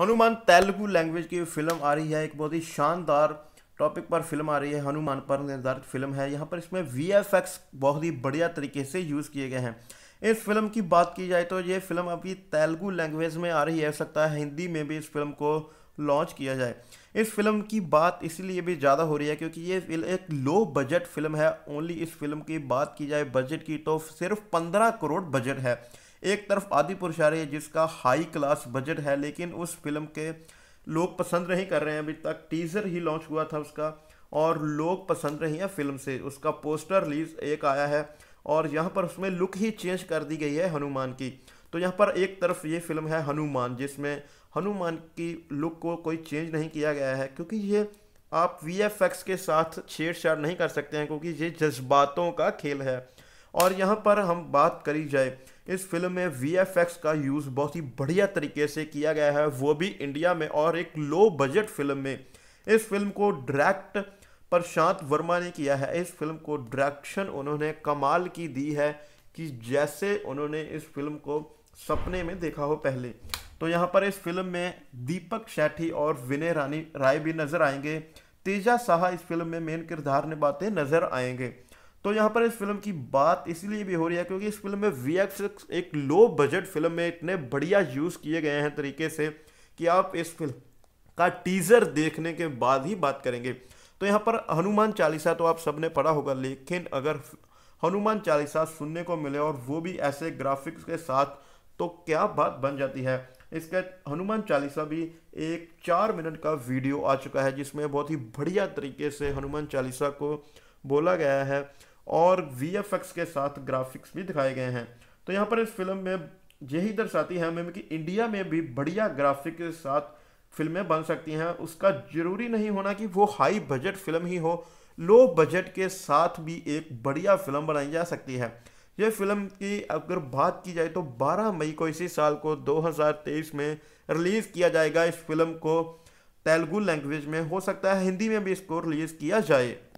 Hanuman Telugu language की film आ रही है एक बहुत ही शानदार टॉपिक पर फिल्म आ रही है हनुमान पर निर्धारित फिल्म है यहाँ पर इसमें वी बहुत ही बढ़िया तरीके से यूज़ किए गए हैं इस फिल्म की बात की जाए तो ये फिल्म अभी तेलुगु लैंग्वेज में आ रही है सकता है हिंदी में भी इस फिल्म को लॉन्च किया जाए इस फिल्म की बात इसलिए भी ज़्यादा हो रही है क्योंकि ये एक लो बजट फिल्म है ओनली इस फिल्म की बात की जाए बजट की तो सिर्फ पंद्रह करोड़ बजट है एक तरफ आदि शारे जिसका हाई क्लास बजट है लेकिन उस फिल्म के लोग पसंद नहीं कर रहे हैं अभी तक टीज़र ही लॉन्च हुआ था उसका और लोग पसंद नहीं हैं फिल्म से उसका पोस्टर रिलीज एक आया है और यहाँ पर उसमें लुक ही चेंज कर दी गई है हनुमान की तो यहाँ पर एक तरफ ये फिल्म है हनुमान जिसमें हनुमान की लुक को कोई चेंज नहीं किया गया है क्योंकि ये आप वी के साथ छेड़छाड़ नहीं कर सकते हैं क्योंकि ये जज्बातों का खेल है और यहाँ पर हम बात करी जाए इस फिल्म में वी का यूज़ बहुत ही बढ़िया तरीके से किया गया है वो भी इंडिया में और एक लो बजट फिल्म में इस फिल्म को डायरेक्ट प्रशांत वर्मा ने किया है इस फिल्म को डायरेक्शन उन्होंने कमाल की दी है कि जैसे उन्होंने इस फिल्म को सपने में देखा हो पहले तो यहाँ पर इस फिल्म में दीपक शैठी और विनय रानी राय भी नज़र आएंगे तेजा साहा इस फिल्म में मेन किरदार निभाते नज़र आएंगे तो यहाँ पर इस फिल्म की बात इसलिए भी हो रही है क्योंकि इस फिल्म में वी एक लो बजट फिल्म में इतने बढ़िया यूज़ किए गए हैं तरीके से कि आप इस फिल्म का टीज़र देखने के बाद ही बात करेंगे तो यहाँ पर हनुमान चालीसा तो आप सबने पढ़ा होगा लेकिन अगर हनुमान चालीसा सुनने को मिले और वो भी ऐसे ग्राफिक्स के साथ तो क्या बात बन जाती है इसका हनुमान चालीसा भी एक चार मिनट का वीडियो आ चुका है जिसमें बहुत ही बढ़िया तरीके से हनुमान चालीसा को बोला गया है और वी के साथ ग्राफिक्स भी दिखाए गए हैं तो यहाँ पर इस फिल्म में यही दर्शाती है हमें कि इंडिया में भी बढ़िया ग्राफिक के साथ फिल्में बन सकती हैं उसका ज़रूरी नहीं होना कि वो हाई बजट फिल्म ही हो लो बजट के साथ भी एक बढ़िया फिल्म बनाई जा सकती है ये फिल्म की अगर बात की जाए तो 12 मई को इसी साल को 2023 में रिलीज़ किया जाएगा इस फिल्म को तेलुगु लैंग्वेज में हो सकता है हिंदी में भी इसको रिलीज़ किया जाए